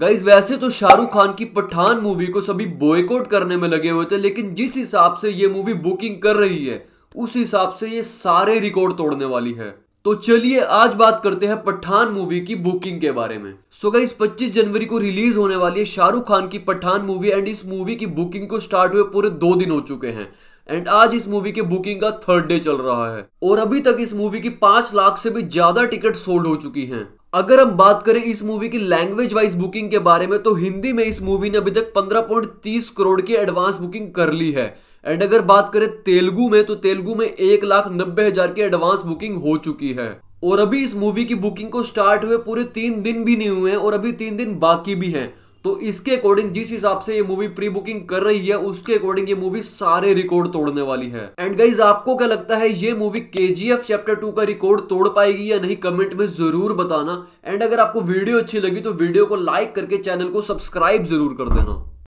guys वैसे तो शाहरुख खान की पठान मूवी को सभी बॉयकॉट करने में लगे हुए थे लेकिन जिस हिसाब से ये मूवी बुकिंग कर रही है उस हिसाब से ये सारे रिकॉर्ड तोड़ने वाली है तो चलिए आज बात करते हैं पठान मूवी की बुकिंग के बारे में सो गाइस 25 जनवरी को रिलीज होने वाली है शाहरुख खान की पठान मूवी एंड इस मूवी की बुकिंग को स्टार्ट हुए पूरे दो दिन हो चुके हैं एंड आज इस मूवी के बुकिंग का थर्ड डे चल रहा है और अभी तक इस मूवी की पांच लाख से भी ज्यादा टिकट सोल्ड हो चुकी हैं अगर हम बात करें इस मूवी की लैंग्वेज वाइज बुकिंग के बारे में तो हिंदी में इस मूवी ने अभी तक 15.30 करोड़ की एडवांस बुकिंग कर ली है एंड अगर बात करें तेलुगु में तो तेलुगु में एक लाख नब्बे हजार की एडवांस बुकिंग हो चुकी है और अभी इस मूवी की बुकिंग को स्टार्ट हुए पूरे तीन दिन भी नहीं हुए और अभी तीन दिन बाकी भी हैं तो इसके अकॉर्डिंग जिस हिसाब से ये मूवी प्री बुकिंग कर रही है उसके अकॉर्डिंग ये मूवी सारे रिकॉर्ड तोड़ने वाली है एंड गाइज आपको क्या लगता है ये मूवी के चैप्टर टू का रिकॉर्ड तोड़ पाएगी या नहीं कमेंट में जरूर बताना एंड अगर आपको वीडियो अच्छी लगी तो वीडियो को लाइक करके चैनल को सब्सक्राइब जरूर कर देना